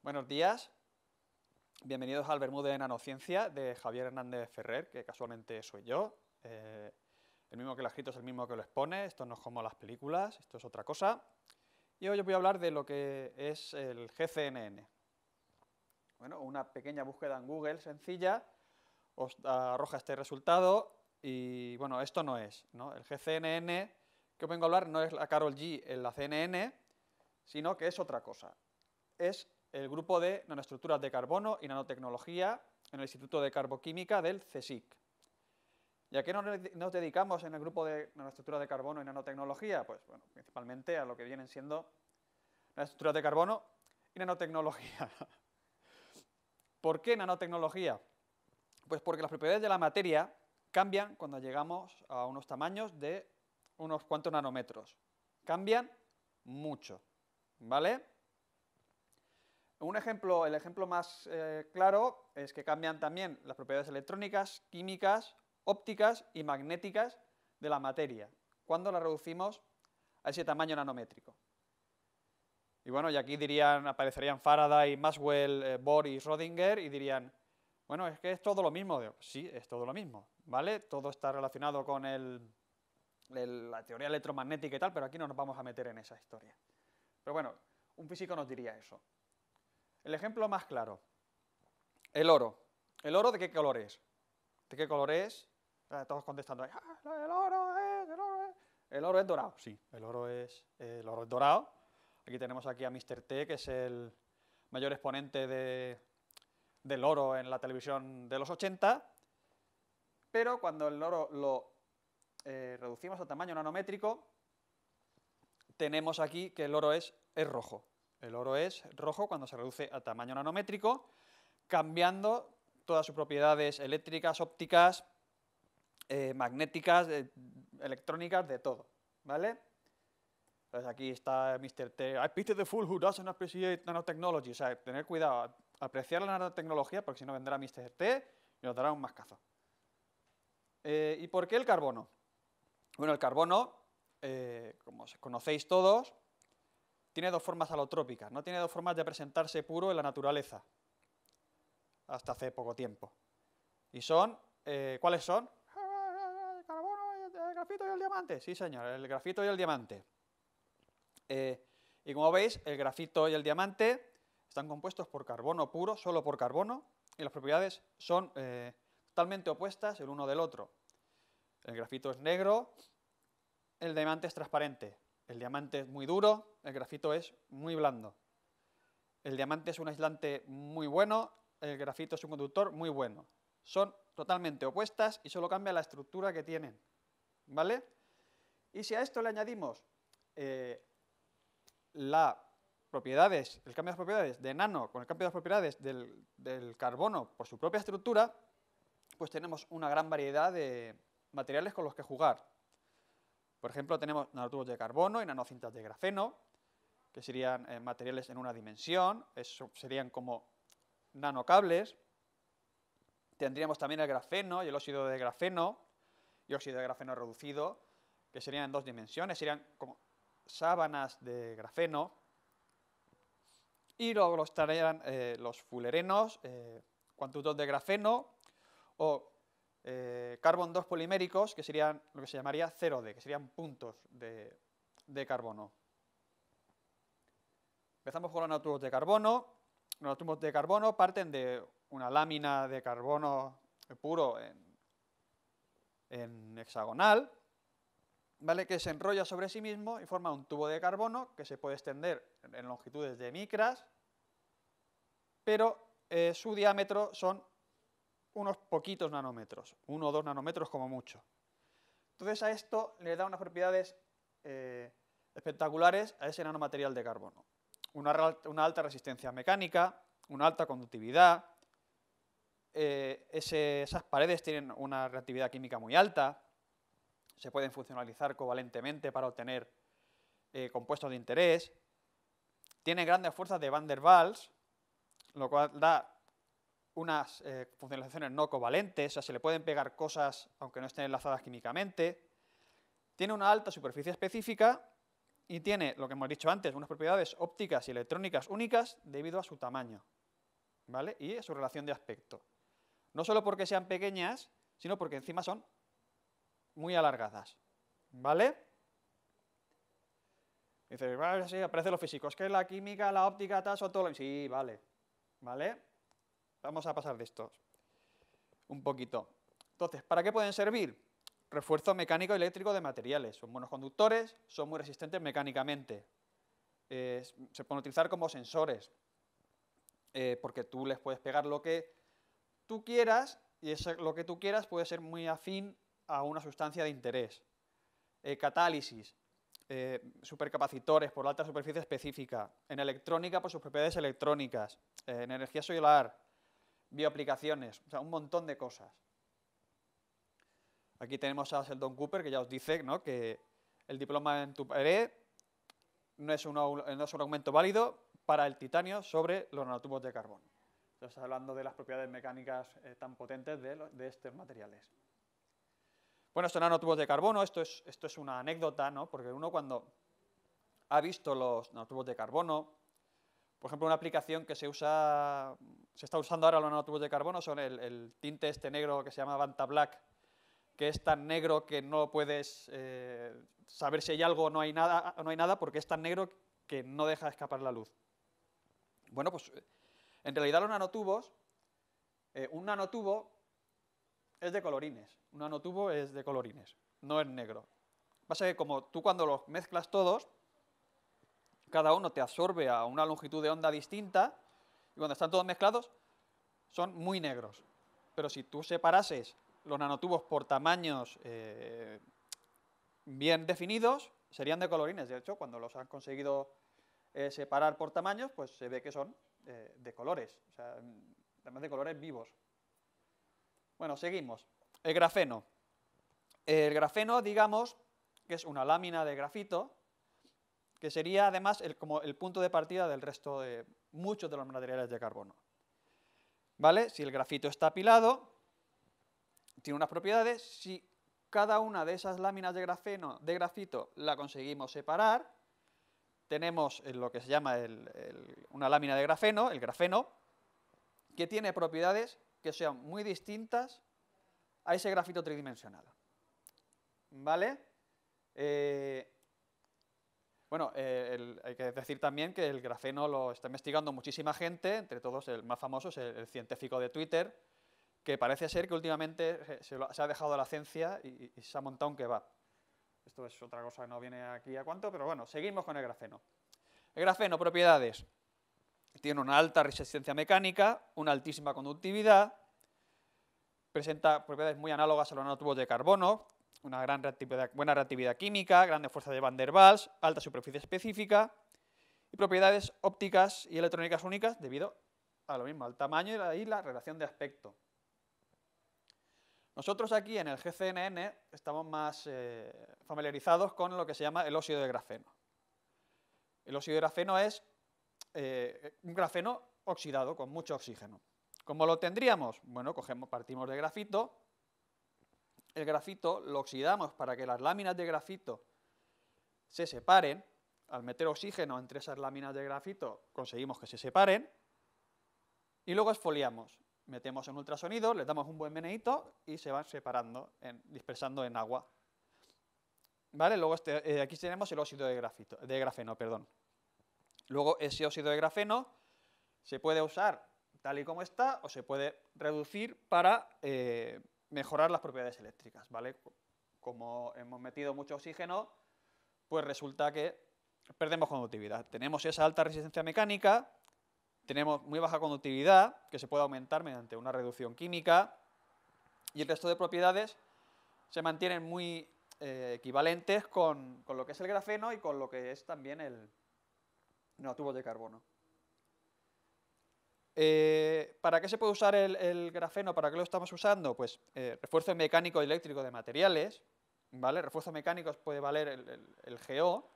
Buenos días, bienvenidos al Bermúdez de Nanociencia de Javier Hernández Ferrer, que casualmente soy yo. Eh, el mismo que lo ha escrito es el mismo que lo expone, esto no es como las películas, esto es otra cosa. Y hoy os voy a hablar de lo que es el GCNN. Bueno, una pequeña búsqueda en Google sencilla os arroja este resultado y bueno, esto no es, ¿no? El GCNN que os vengo a hablar no es la Carol G en la CNN, sino que es otra cosa. Es el grupo de nanoestructuras de carbono y nanotecnología en el Instituto de Carboquímica del CSIC. ¿Y a qué nos dedicamos en el grupo de nanoestructuras de carbono y nanotecnología? Pues bueno, principalmente a lo que vienen siendo nanoestructuras de carbono y nanotecnología. ¿Por qué nanotecnología? Pues porque las propiedades de la materia cambian cuando llegamos a unos tamaños de unos cuantos nanómetros. Cambian mucho, ¿vale? Un ejemplo, el ejemplo más eh, claro es que cambian también las propiedades electrónicas, químicas, ópticas y magnéticas de la materia, cuando la reducimos a ese tamaño nanométrico. Y bueno, y aquí dirían, aparecerían Faraday, Maxwell, eh, Bohr y Schrödinger y dirían, bueno, es que es todo lo mismo. sí, es todo lo mismo, ¿vale? Todo está relacionado con la teoría electromagnética y tal, pero aquí no nos vamos a meter en esa historia. Pero bueno, un físico nos diría eso. El ejemplo más claro, el oro. ¿El oro de qué color es? ¿De qué color es? Ah, todos contestando, ahí, el oro es, eh, el oro es. Eh". El oro es dorado, sí, el oro es, el oro dorado. Aquí tenemos aquí a Mr. T, que es el mayor exponente del oro en la televisión de los 80, pero cuando el oro lo eh, reducimos a tamaño nanométrico, tenemos aquí que el oro es, es rojo. El oro es rojo cuando se reduce a tamaño nanométrico, cambiando todas sus propiedades eléctricas, ópticas, eh, magnéticas, electrónicas, de todo, ¿vale? Entonces aquí está Mr. T. I pity the fool who doesn't appreciate nanotechnology. O tener cuidado, apreciar la nanotecnología, porque si no vendrá Mr. T y nos dará un mascazo. Eh, ¿Y por qué el carbono? Bueno, el carbono, eh, como conocéis todos, tiene dos formas alotrópicas, no tiene dos formas de presentarse puro en la naturaleza, hasta hace poco tiempo. ¿Y son? Eh, ¿Cuáles son? El carbono, grafito y el diamante. Sí, señor, el grafito y el diamante. Eh, y como veis, el grafito y el diamante están compuestos por carbono puro, solo por carbono, y las propiedades son eh, totalmente opuestas el uno del otro. El grafito es negro, el diamante es transparente. El diamante es muy duro, el grafito es muy blando. El diamante es un aislante muy bueno, el grafito es un conductor muy bueno. Son totalmente opuestas y solo cambia la estructura que tienen. ¿Vale? Y si a esto le añadimos eh, las propiedades, el cambio de las propiedades de nano con el cambio de las propiedades del, del carbono por su propia estructura, pues tenemos una gran variedad de materiales con los que jugar. Por ejemplo, tenemos nanotubos de carbono y nanocintas de grafeno, que serían eh, materiales en una dimensión, serían como nanocables. Tendríamos también el grafeno y el óxido de grafeno, y óxido de grafeno reducido, que serían en dos dimensiones, serían como sábanas de grafeno. Y luego estarían eh, los fulerenos, eh, de grafeno o eh, carbon 2 poliméricos, que serían lo que se llamaría 0D, que serían puntos de carbono. Empezamos con los tubos de carbono. Los tubos de carbono parten de una lámina de carbono puro en, hexagonal, ¿vale? que se enrolla sobre sí mismo y forma un tubo de carbono que se puede extender en longitudes de micras, pero eh, su diámetro son unos poquitos nanómetros, uno o dos nanómetros como mucho. Entonces a esto le da unas propiedades eh, espectaculares a ese nanomaterial de carbono una, alta resistencia mecánica, una alta conductividad, eh, esas paredes tienen una reactividad química muy alta, se pueden funcionalizar covalentemente para obtener eh, compuestos de interés, Tiene grandes fuerzas de Van der Waals, lo cual da unas eh, funcionalizaciones no covalentes, o sea, se le pueden pegar cosas aunque no estén enlazadas químicamente, tiene una alta superficie específica y tiene, lo que hemos dicho antes, unas propiedades ópticas y electrónicas únicas debido a su tamaño ¿vale? y a su relación de aspecto. No solo porque sean pequeñas, sino porque encima son muy alargadas. ¿Vale? Dices, vale, sí, aparece lo físico, es que la química, la óptica, tal, todo lo... Sí, vale, ¿vale? Vamos a pasar de estos un poquito. Entonces, ¿para qué pueden servir? refuerzo mecánico y eléctrico de materiales. Son buenos conductores, son muy resistentes mecánicamente. Eh, se pueden utilizar como sensores, eh, porque tú les puedes pegar lo que tú quieras y lo que tú quieras puede ser muy afín a una sustancia de interés. Eh, catálisis, supercapacitores por la alta superficie específica, en electrónica por sus propiedades electrónicas, en energía solar, bioaplicaciones, o sea, un montón de cosas. Aquí tenemos a Sheldon Cooper, que ya os dice que el diploma en tu pared no es, un, no es un aumento válido para el titanio sobre los nanotubos de carbono. Estás hablando de las propiedades mecánicas eh, tan potentes de, estos materiales. Bueno, estos nanotubos de carbono, esto es, esto es una anécdota, porque uno cuando ha visto los nanotubos de carbono, por ejemplo, una aplicación que se usa, se está usando ahora los nanotubos de carbono son el, tinte este negro que se llama Banta Black, que es tan negro que no puedes eh, saber si hay algo o no hay, nada, no hay nada, porque es tan negro que no deja escapar la luz. Bueno, pues en realidad los nanotubos, eh, un nanotubo es de colorines, un nanotubo es de colorines, no es negro. Pasa que como tú cuando los mezclas todos, cada uno te absorbe a una longitud de onda distinta, y cuando están todos mezclados, son muy negros. Pero si tú separases los nanotubos por tamaños eh, bien definidos serían de colorines. De hecho, cuando los han conseguido eh, separar por tamaños, pues se ve que son eh, de colores, además de colores vivos. Bueno, seguimos. El grafeno. El grafeno, digamos, que es una lámina de grafito, que sería además el, como el punto de partida del resto de muchos de los materiales de carbono. ¿Vale? Si el grafito está apilado, tiene unas propiedades, si cada una de esas láminas de, grafeno, de grafito la conseguimos separar, tenemos lo que se llama una lámina de grafeno, el grafeno, que tiene propiedades que sean muy distintas a ese grafito tridimensional. ¿Vale? Eh, bueno, eh, hay que decir también que el grafeno lo está investigando muchísima gente, entre todos el más famoso es el científico de Twitter, que parece ser que últimamente se, ha dejado la ciencia y, se ha montado un va. Esto es otra cosa que no viene aquí a cuánto, pero bueno, seguimos con el grafeno. El grafeno, propiedades. Tiene una alta resistencia mecánica, una altísima conductividad, presenta propiedades muy análogas a los nanotubos de carbono, una gran buena reactividad química, grandes fuerzas de Van der Waals, alta superficie específica y propiedades ópticas y electrónicas únicas debido a lo mismo, al tamaño y la relación de aspecto. Nosotros aquí en el GCNN estamos más eh, familiarizados con lo que se llama el óxido de grafeno. El óxido de grafeno es eh, un grafeno oxidado con mucho oxígeno. ¿Cómo lo tendríamos? Bueno, cogemos, partimos de grafito, el grafito lo oxidamos para que las láminas de grafito se separen, al meter oxígeno entre esas láminas de grafito conseguimos que se separen, y luego esfoliamos metemos en ultrasonido, le damos un buen meneíto y se van separando, dispersando en agua. ¿Vale? Luego este, eh, aquí tenemos el óxido de, grafito, de grafeno. Perdón. Luego ese óxido de grafeno se puede usar tal y como está o se puede reducir para eh, mejorar las propiedades eléctricas. ¿vale? Como hemos metido mucho oxígeno, pues resulta que perdemos conductividad. Tenemos esa alta resistencia mecánica tenemos muy baja conductividad, que se puede aumentar mediante una reducción química, y el resto de propiedades se mantienen muy eh, equivalentes con, lo que es el grafeno y con lo que es también el no, de carbono. Eh, ¿Para qué se puede usar el, grafeno? ¿Para qué lo estamos usando? Pues eh, refuerzo mecánico y eléctrico de materiales, ¿vale? Refuerzo mecánico puede valer el GO,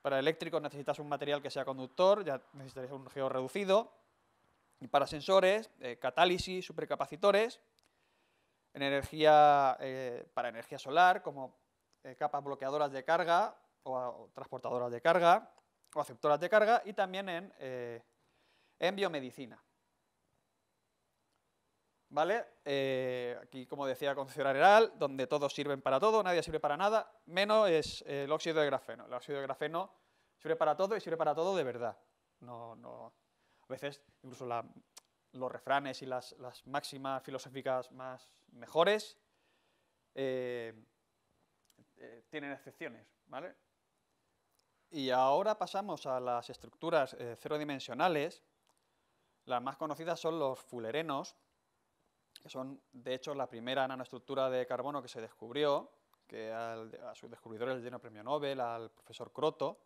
para eléctricos necesitas un material que sea conductor, ya necesitarías un geo reducido. Y para sensores, eh, catálisis, supercapacitores. energía, eh, para energía solar, como eh, capas bloqueadoras de carga o, transportadoras de carga o aceptoras de carga. Y también en, en biomedicina. ¿vale? Eh, aquí, como decía, Concepción general, donde todos sirven para todo, nadie sirve para nada, menos es eh, el óxido de grafeno. El óxido de grafeno sirve para todo y sirve para todo de verdad. No, no. A veces, incluso los refranes y las, máximas filosóficas más mejores eh, tienen excepciones, ¿vale? Y ahora pasamos a las estructuras cero dimensionales. Las más conocidas son los fulerenos, que son de hecho la primera nanoestructura de carbono que se descubrió, que a sus descubridores le dieron premio Nobel, al profesor Croto.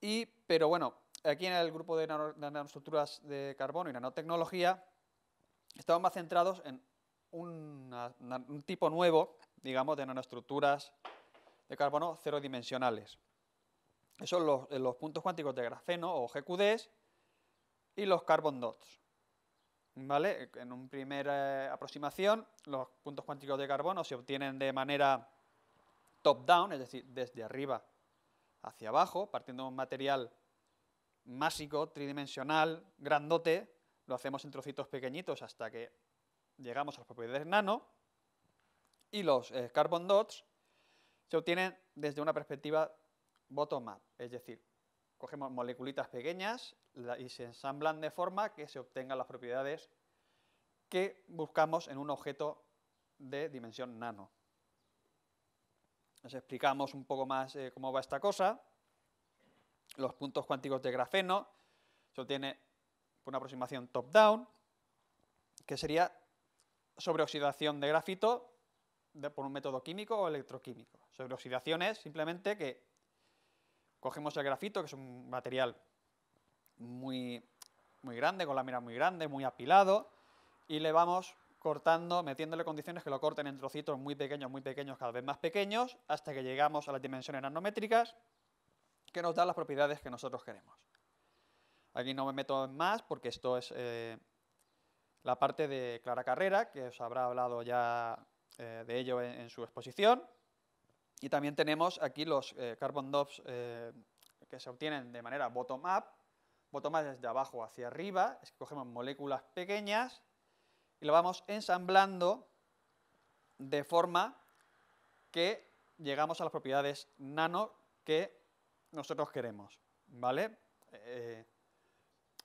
Y, pero bueno, aquí en el grupo de, de nanoestructuras de carbono y nanotecnología estamos más centrados en un tipo nuevo, digamos, de nanoestructuras de carbono cero dimensionales. Esos son los, los puntos cuánticos de grafeno o GQDs y los carbon dots. ¿vale? En una primera eh, aproximación, los puntos cuánticos de carbono se obtienen de manera top-down, es decir, desde arriba hacia abajo, partiendo de un material másico, tridimensional, grandote, lo hacemos en trocitos pequeñitos hasta que llegamos a las propiedades nano, y los eh, carbon dots se obtienen desde una perspectiva bottom-up, es decir, cogemos moleculitas pequeñas y se ensamblan de forma que se obtengan las propiedades que buscamos en un objeto de dimensión nano. nos explicamos un poco más eh, cómo va esta cosa. Los puntos cuánticos de grafeno se obtiene por una aproximación top-down, que sería sobreoxidación de grafito por un método químico o electroquímico. Sobreoxidación es simplemente que Cogemos el grafito, que es un material muy, grande, con mira muy grande, muy apilado, y le vamos cortando, metiéndole condiciones que lo corten en trocitos muy pequeños, muy pequeños, cada vez más pequeños, hasta que llegamos a las dimensiones nanométricas que nos dan las propiedades que nosotros queremos. Aquí no me meto en más porque esto es eh, la parte de Clara Carrera, que os habrá hablado ya eh, de ello en su exposición. Y también tenemos aquí los eh, carbon DOPs eh, que se obtienen de manera bottom-up. Bottom-up desde abajo hacia arriba, es que cogemos moléculas pequeñas y lo vamos ensamblando de forma que llegamos a las propiedades nano que nosotros queremos, ¿vale? Eh,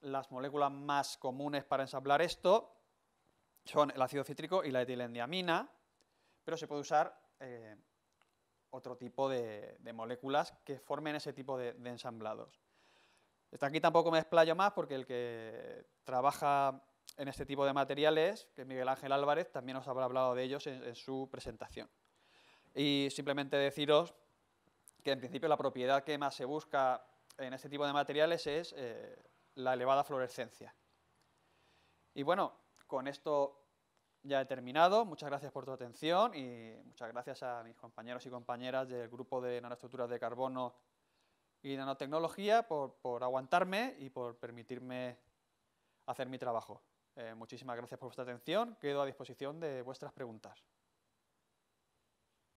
las moléculas más comunes para ensamblar esto son el ácido cítrico y la etilendiamina, pero se puede usar otro tipo de, moléculas que formen ese tipo de, ensamblados. Está aquí tampoco me explayo más porque el que trabaja en este tipo de materiales, que es Miguel Ángel Álvarez, también os habrá hablado de ellos en, su presentación. Y simplemente deciros que en principio la propiedad que más se busca en este tipo de materiales es eh, la elevada fluorescencia. Y bueno, con esto ya he terminado. Muchas gracias por tu atención y muchas gracias a mis compañeros y compañeras del grupo de nanoestructuras de carbono y nanotecnología por, aguantarme y por permitirme hacer mi trabajo. Eh, muchísimas gracias por vuestra atención. Quedo a disposición de vuestras preguntas.